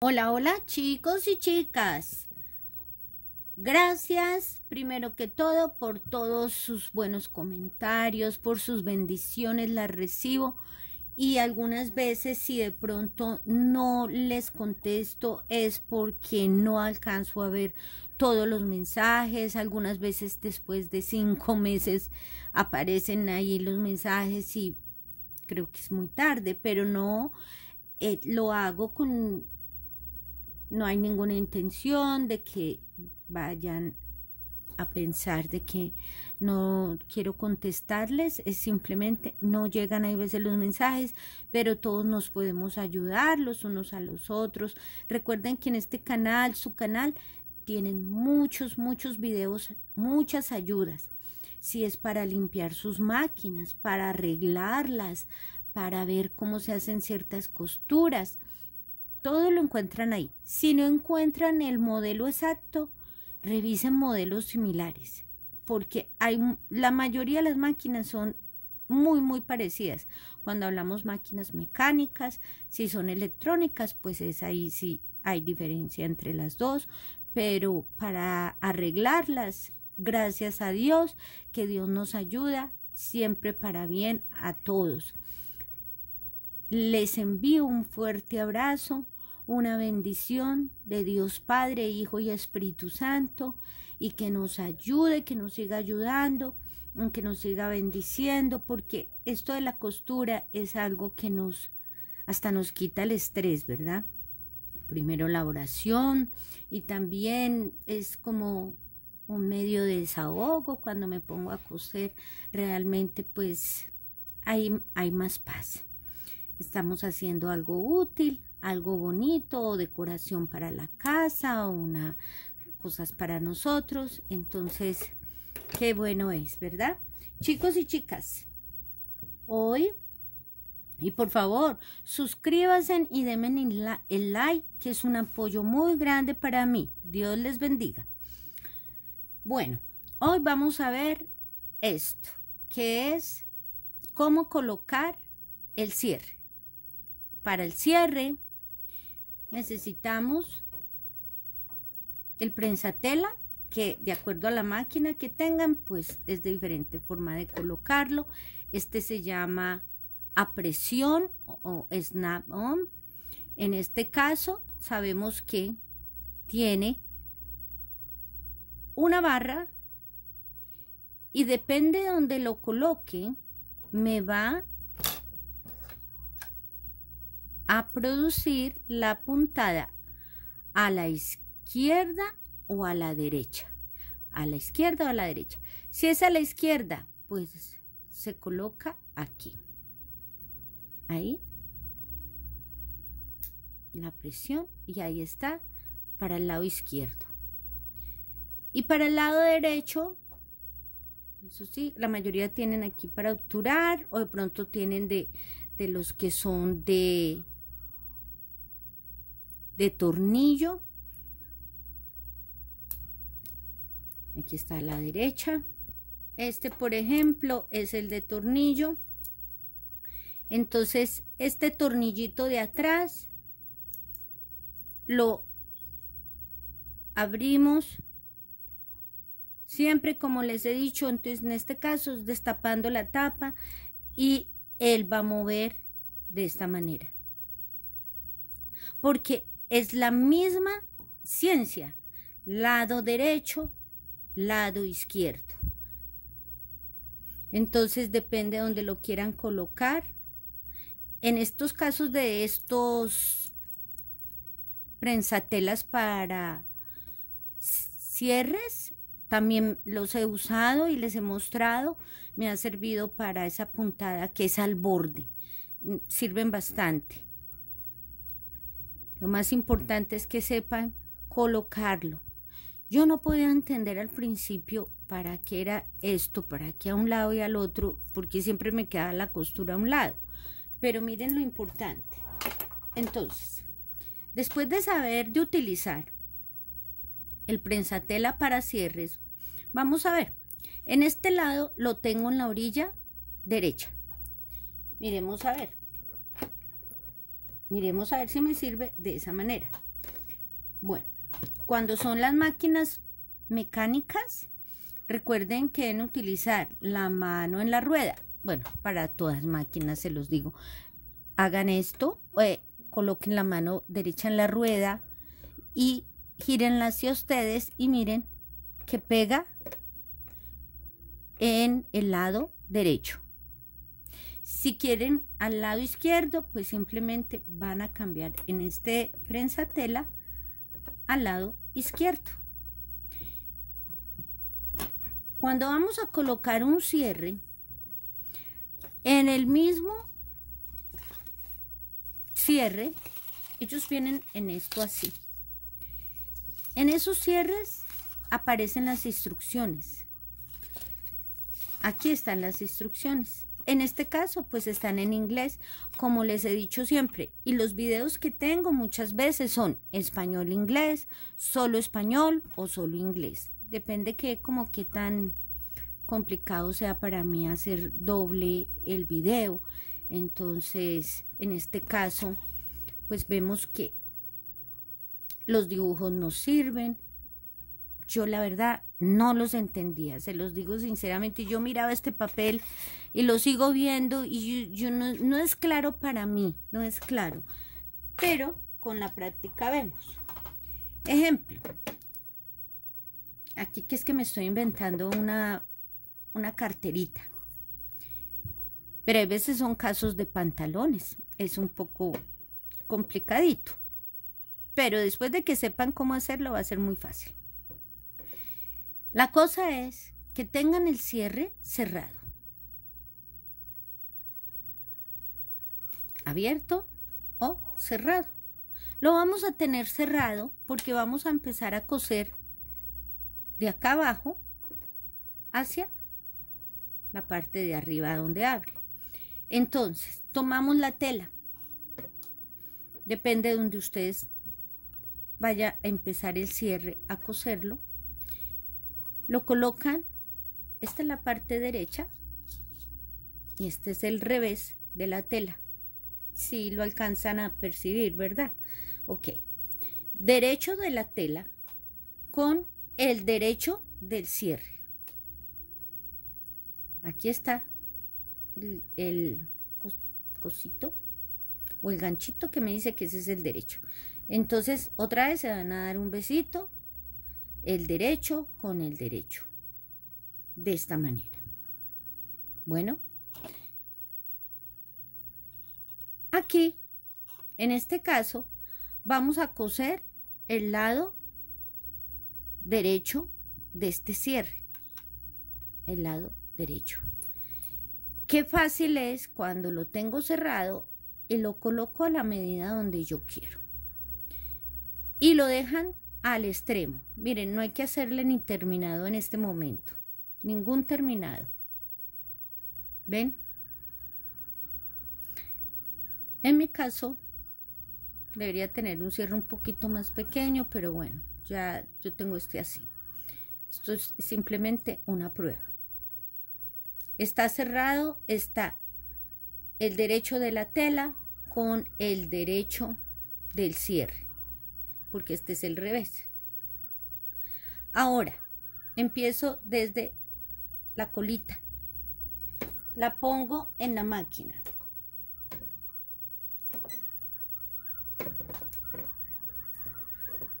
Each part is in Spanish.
Hola, hola chicos y chicas. Gracias primero que todo por todos sus buenos comentarios, por sus bendiciones, las recibo y algunas veces si de pronto no les contesto es porque no alcanzo a ver todos los mensajes, algunas veces después de cinco meses aparecen ahí los mensajes y creo que es muy tarde, pero no, eh, lo hago con no hay ninguna intención de que vayan a pensar de que no quiero contestarles, es simplemente no llegan a veces los mensajes, pero todos nos podemos ayudar los unos a los otros. Recuerden que en este canal, su canal, tienen muchos, muchos videos, muchas ayudas. Si es para limpiar sus máquinas, para arreglarlas, para ver cómo se hacen ciertas costuras todo lo encuentran ahí. Si no encuentran el modelo exacto, revisen modelos similares, porque hay, la mayoría de las máquinas son muy, muy parecidas. Cuando hablamos máquinas mecánicas, si son electrónicas, pues es ahí sí hay diferencia entre las dos, pero para arreglarlas, gracias a Dios, que Dios nos ayuda siempre para bien a todos. Les envío un fuerte abrazo una bendición de Dios Padre, Hijo y Espíritu Santo, y que nos ayude, que nos siga ayudando, que nos siga bendiciendo, porque esto de la costura es algo que nos, hasta nos quita el estrés, ¿verdad? Primero la oración y también es como un medio de desahogo cuando me pongo a coser, realmente pues hay, hay más paz. Estamos haciendo algo útil algo bonito o decoración para la casa o una cosas para nosotros. Entonces, qué bueno es, ¿verdad? Chicos y chicas, hoy y por favor, suscríbanse y denme el like, que es un apoyo muy grande para mí. Dios les bendiga. Bueno, hoy vamos a ver esto, que es cómo colocar el cierre. Para el cierre necesitamos el prensatela que de acuerdo a la máquina que tengan pues es de diferente forma de colocarlo este se llama a presión o, snap on en este caso sabemos que tiene una barra y depende de donde lo coloque me va a producir la puntada a la izquierda o a la derecha. A la izquierda o a la derecha. Si es a la izquierda, pues se coloca aquí. Ahí. La presión y ahí está para el lado izquierdo. Y para el lado derecho, eso sí, la mayoría tienen aquí para obturar o de pronto tienen de, de los que son de de tornillo. Aquí está a la derecha. Este, por ejemplo, es el de tornillo. Entonces, este tornillito de atrás lo abrimos siempre como les he dicho antes en este caso es destapando la tapa y él va a mover de esta manera porque es la misma ciencia, lado derecho, lado izquierdo. Entonces depende de donde lo quieran colocar. En estos casos de estos prensatelas para cierres, también los he usado y les he mostrado. Me ha servido para esa puntada que es al borde. Sirven bastante. Lo más importante es que sepan colocarlo. Yo no podía entender al principio para qué era esto, para qué a un lado y al otro, porque siempre me queda la costura a un lado. Pero miren lo importante. Entonces, después de saber de utilizar el prensatela para cierres, vamos a ver. En este lado lo tengo en la orilla derecha. Miremos a ver. Miremos a ver si me sirve de esa manera. Bueno, cuando son las máquinas mecánicas, recuerden que en utilizar la mano en la rueda. Bueno, para todas máquinas se los digo. Hagan esto, eh, coloquen la mano derecha en la rueda y gírenla hacia ustedes y miren que pega en el lado derecho. Si quieren al lado izquierdo, pues simplemente van a cambiar en este prensa tela al lado izquierdo. Cuando vamos a colocar un cierre, en el mismo cierre, ellos vienen en esto así. En esos cierres aparecen las instrucciones. Aquí están las instrucciones. En este caso, pues están en inglés, como les he dicho siempre, y los videos que tengo muchas veces son español-inglés, solo español o solo inglés. Depende que como qué tan complicado sea para mí hacer doble el video. Entonces, en este caso, pues vemos que los dibujos nos sirven. Yo la verdad no los entendía, se los digo sinceramente. Yo miraba este papel y lo sigo viendo y yo, no, es claro para mí, no es claro. Pero con la práctica vemos. Ejemplo. Aquí que es que me estoy inventando una, una carterita. Pero a veces son casos de pantalones. Es un poco complicadito. Pero después de que sepan cómo hacerlo va a ser muy fácil. La cosa es que tengan el cierre cerrado. Abierto o cerrado. Lo vamos a tener cerrado porque vamos a empezar a coser de acá abajo hacia la parte de arriba donde abre. Entonces, tomamos la tela. Depende de donde ustedes vaya a empezar el cierre a coserlo. Lo colocan, esta es la parte derecha y este es el revés de la tela. Si lo alcanzan a percibir, ¿verdad? Ok. Derecho de la tela con el derecho del cierre. Aquí está el, cosito o el ganchito que me dice que ese es el derecho. Entonces, otra vez se van a dar un besito el derecho con el derecho. De esta manera. Bueno, aquí, en este caso, vamos a coser el lado derecho de este cierre. El lado derecho. Qué fácil es cuando lo tengo cerrado y lo coloco a la medida donde yo quiero. Y lo dejan al extremo. Miren, no hay que hacerle ni terminado en este momento. Ningún terminado. ¿Ven? En mi caso, debería tener un cierre un poquito más pequeño, pero bueno, ya yo tengo este así. Esto es simplemente una prueba. Está cerrado, está el derecho de la tela con el derecho del cierre porque este es el revés. Ahora, empiezo desde la colita. La pongo en la máquina.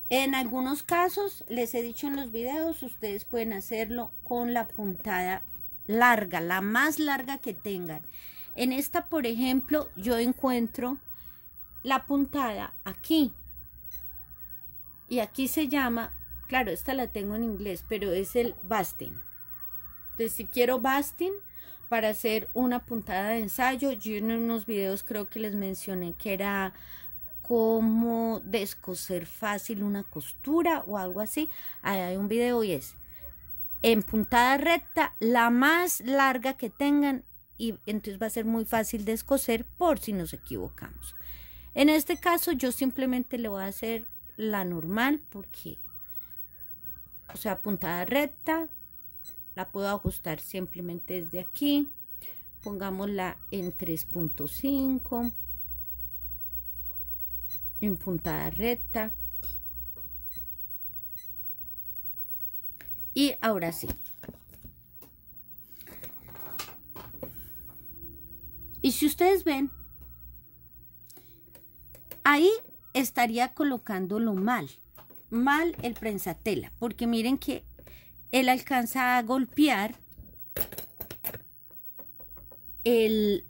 En algunos casos, les he dicho en los videos, ustedes pueden hacerlo con la puntada larga, la más larga que tengan. En esta, por ejemplo, yo encuentro la puntada aquí. Y aquí se llama, claro, esta la tengo en inglés, pero es el basting. Entonces, si quiero basting para hacer una puntada de ensayo, yo en unos videos creo que les mencioné que era cómo descoser fácil una costura o algo así. hay un video y es en puntada recta, la más larga que tengan y entonces va a ser muy fácil descoser por si nos equivocamos. En este caso yo simplemente le voy a hacer la normal porque, o sea, puntada recta, la puedo ajustar simplemente desde aquí. Pongámosla en 3.5, en puntada recta. Y ahora sí. Y si ustedes ven, ahí estaría colocándolo mal, mal el prensatela, porque miren que él alcanza a golpear el,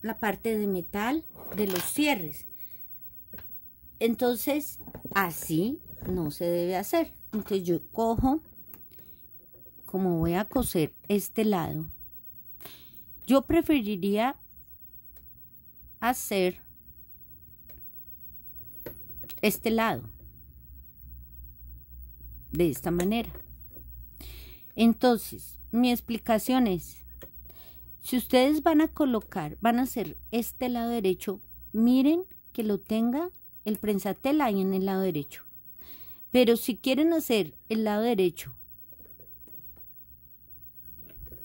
la parte de metal de los cierres. Entonces, así no se debe hacer. Entonces yo cojo, como voy a coser este lado, yo preferiría hacer este lado. De esta manera. Entonces, mi explicación es, si ustedes van a colocar, van a hacer este lado derecho, miren que lo tenga el prensatel ahí en el lado derecho. Pero si quieren hacer el lado derecho,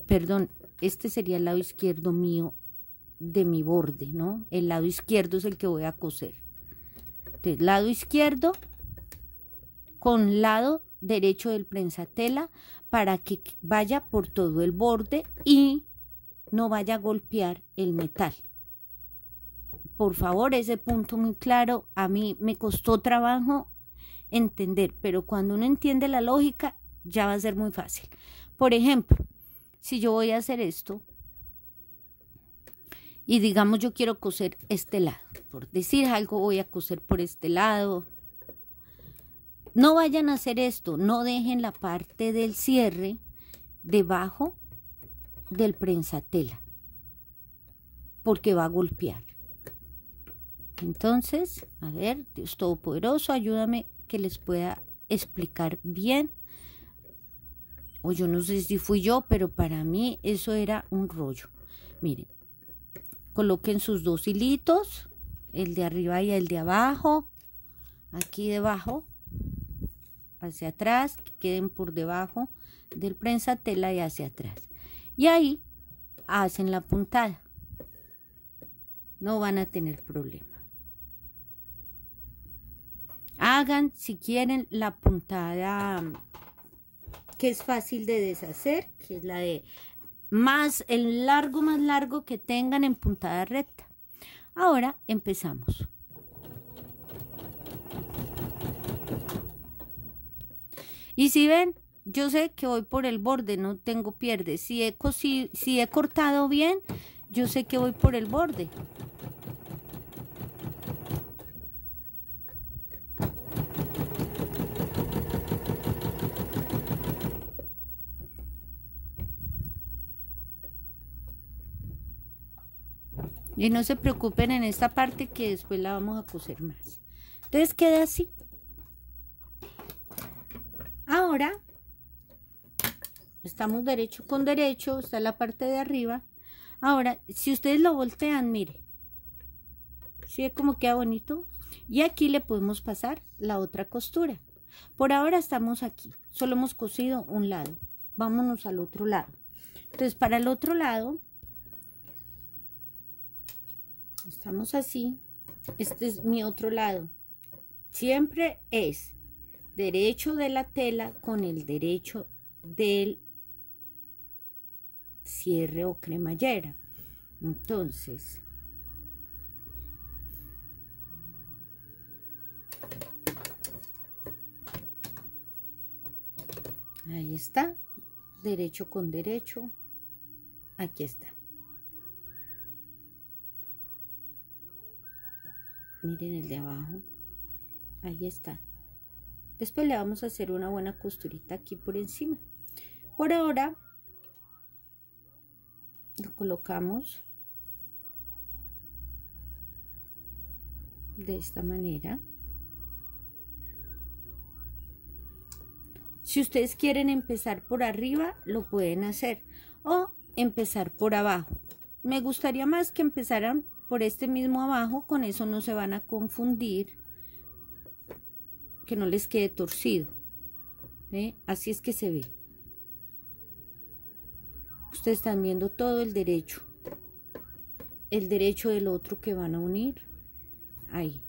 perdón, este sería el lado izquierdo mío de mi borde, ¿no? El lado izquierdo es el que voy a coser. Del lado izquierdo con lado derecho del prensatela para que vaya por todo el borde y no vaya a golpear el metal. Por favor, ese punto muy claro, a mí me costó trabajo entender, pero cuando uno entiende la lógica ya va a ser muy fácil. Por ejemplo, si yo voy a hacer esto, y digamos yo quiero coser este lado, por decir algo voy a coser por este lado. No vayan a hacer esto, no dejen la parte del cierre debajo del prensatela, porque va a golpear. Entonces, a ver, Dios Todopoderoso, ayúdame que les pueda explicar bien. O yo no sé si fui yo, pero para mí eso era un rollo. Miren, coloquen sus dos hilitos, el de arriba y el de abajo, aquí debajo, hacia atrás, que queden por debajo del prensatela y hacia atrás. Y ahí hacen la puntada. No van a tener problema. Hagan, si quieren, la puntada mm, que es fácil de deshacer, que es la de más el largo más largo que tengan en puntada recta. Ahora empezamos. Y si ven, yo sé que voy por el borde, no tengo pierde. Si he, si he cortado bien, yo sé que voy por el borde. Y no se preocupen en esta parte que después la vamos a coser más. Entonces queda así. Ahora estamos derecho con derecho, está la parte de arriba. Ahora, si ustedes lo voltean, mire. ¿Sí como queda bonito? Y aquí le podemos pasar la otra costura. Por ahora estamos aquí, solo hemos cosido un lado. Vámonos al otro lado. Entonces, para el otro lado, Estamos así, este es mi otro lado. Siempre es derecho de la tela con el derecho del cierre o cremallera. Entonces, ahí está, derecho con derecho, aquí está. Miren el de abajo. Ahí está. Después le vamos a hacer una buena costurita aquí por encima. Por ahora lo colocamos de esta manera. Si ustedes quieren empezar por arriba, lo pueden hacer. O empezar por abajo. Me gustaría más que empezaran por este mismo abajo, con eso no se van a confundir, que no les quede torcido. Así es que se ve. Ustedes están viendo todo el derecho, el derecho del otro que van a unir ahí.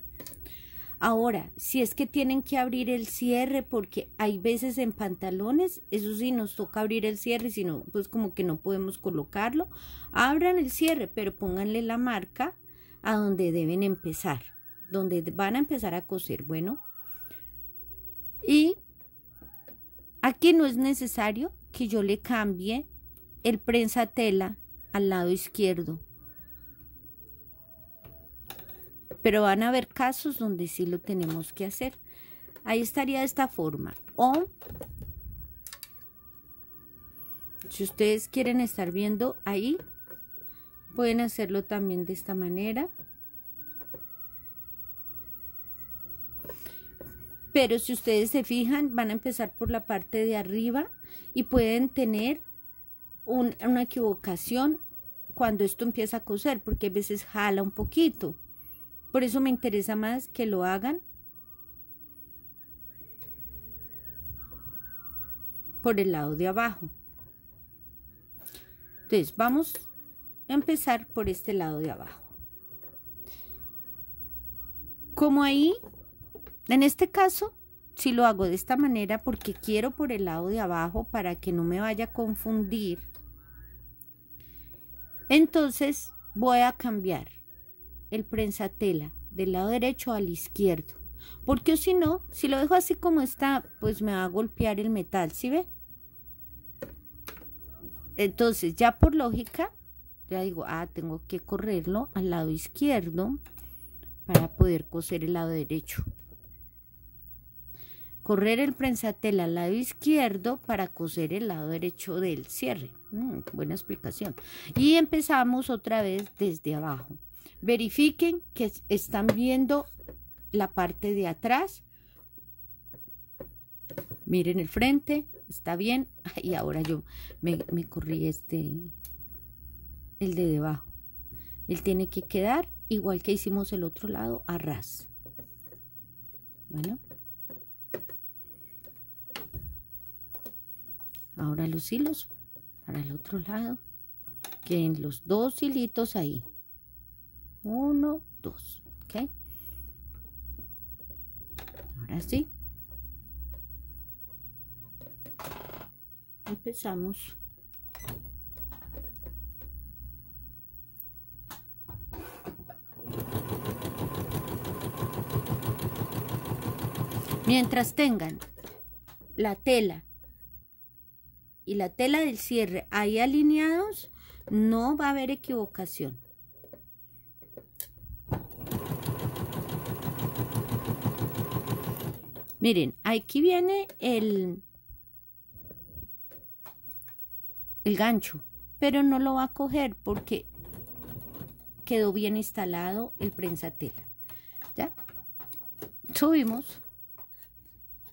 Ahora, si es que tienen que abrir el cierre, porque hay veces en pantalones, eso sí, nos toca abrir el cierre, si no pues como que no podemos colocarlo, abran el cierre, pero pónganle la marca a donde deben empezar, donde van a empezar a coser, bueno. Y aquí no es necesario que yo le cambie el prensa tela al lado izquierdo, pero van a haber casos donde sí lo tenemos que hacer. Ahí estaría de esta forma. O si ustedes quieren estar viendo ahí, pueden hacerlo también de esta manera. Pero si ustedes se fijan, van a empezar por la parte de arriba y pueden tener una equivocación cuando esto empieza a coser, porque a veces jala un poquito. Por eso me interesa más que lo hagan por el lado de abajo. Entonces, vamos a empezar por este lado de abajo. Como ahí, en este caso, si lo hago de esta manera porque quiero por el lado de abajo para que no me vaya a confundir, entonces voy a cambiar el prensatela del lado derecho al izquierdo. Porque si no, si lo dejo así como está, pues me va a golpear el metal, ¿sí ve? Entonces, ya por lógica, ya digo, ah, tengo que correrlo al lado izquierdo para poder coser el lado derecho. Correr el prensatela al lado izquierdo para coser el lado derecho del cierre. Mm, buena explicación. Y empezamos otra vez desde abajo. Verifiquen que están viendo la parte de atrás. Miren el frente, está bien. Y ahora yo me, corrí este, el de debajo. Él tiene que quedar igual que hicimos el otro lado a ras. Bueno. Ahora los hilos para el otro lado. que en los dos hilitos ahí. Uno, dos. ¿ok? Ahora sí. Empezamos. Mientras tengan la tela y la tela del cierre ahí alineados, no va a haber equivocación. Miren, aquí viene el, el gancho, pero no lo va a coger porque quedó bien instalado el prensatela. ¿Ya? Subimos.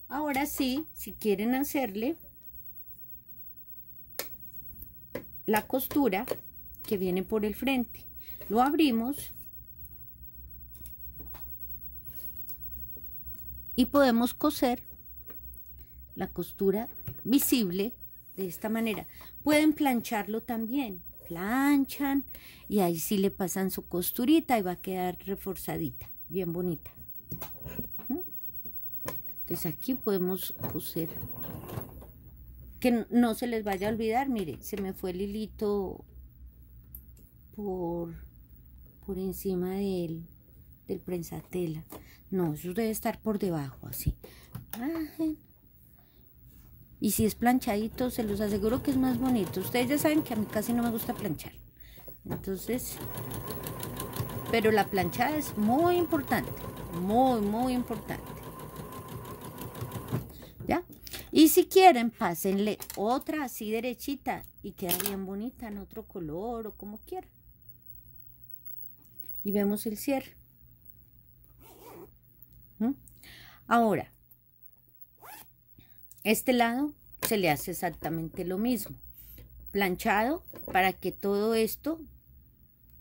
Ahora sí, si quieren hacerle la costura que viene por el frente, lo abrimos y podemos coser la costura visible de esta manera. Pueden plancharlo también, planchan y ahí sí le pasan su costurita y va a quedar reforzadita, bien bonita. Entonces aquí podemos coser. Que no se les vaya a olvidar, mire, se me fue el hilito por, por encima él del prensatela. No, eso debe estar por debajo, así. Y si es planchadito, se los aseguro que es más bonito. Ustedes ya saben que a mí casi no me gusta planchar. Entonces, pero la planchada es muy importante. Muy, muy importante. ¿Ya? Y si quieren, pásenle otra así derechita y queda bien bonita en otro color o como quieran. Y vemos el cierre. Ahora, este lado se le hace exactamente lo mismo. Planchado para que todo esto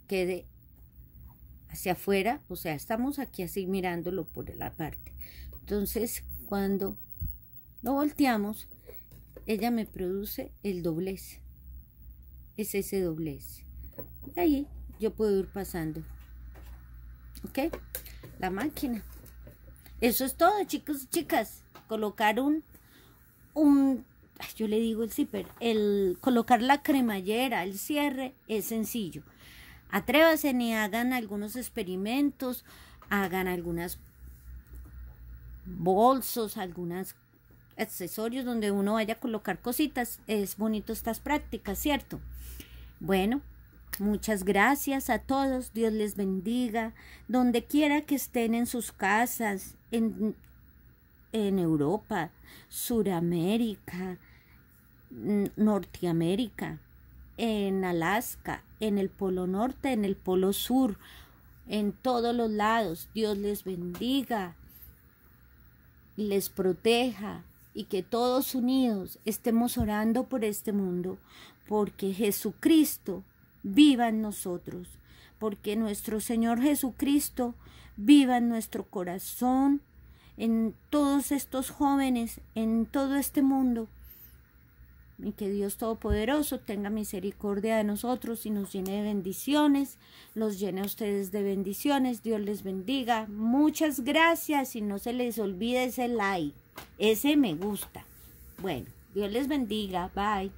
quede hacia afuera, o sea, estamos aquí así mirándolo por la parte. Entonces, cuando lo volteamos, ella me produce el doblez. Es ese doblez. Y ahí yo puedo ir pasando. ¿Ok? La máquina. Eso es todo, chicos y chicas. Colocar un, un yo le digo el zipper, el colocar la cremallera, el cierre, es sencillo. Atrévase y hagan algunos experimentos, hagan algunas bolsos, algunos accesorios donde uno vaya a colocar cositas. Es bonito estas prácticas, ¿cierto? Bueno, muchas gracias a todos. Dios les bendiga. Donde quiera que estén en sus casas, en, en Europa, Suramérica, mm, Norteamérica, en Alaska, en el Polo Norte, en el Polo Sur, en todos los lados. Dios les bendiga, les proteja y que todos unidos estemos orando por este mundo, porque Jesucristo viva en nosotros, porque nuestro Señor Jesucristo viva en nuestro corazón, en todos estos jóvenes, en todo este mundo. Y que Dios Todopoderoso tenga misericordia de nosotros y nos llene de bendiciones, los llene a ustedes de bendiciones, Dios les bendiga. Muchas gracias y no se les olvide ese like, ese me gusta. Bueno, Dios les bendiga, bye.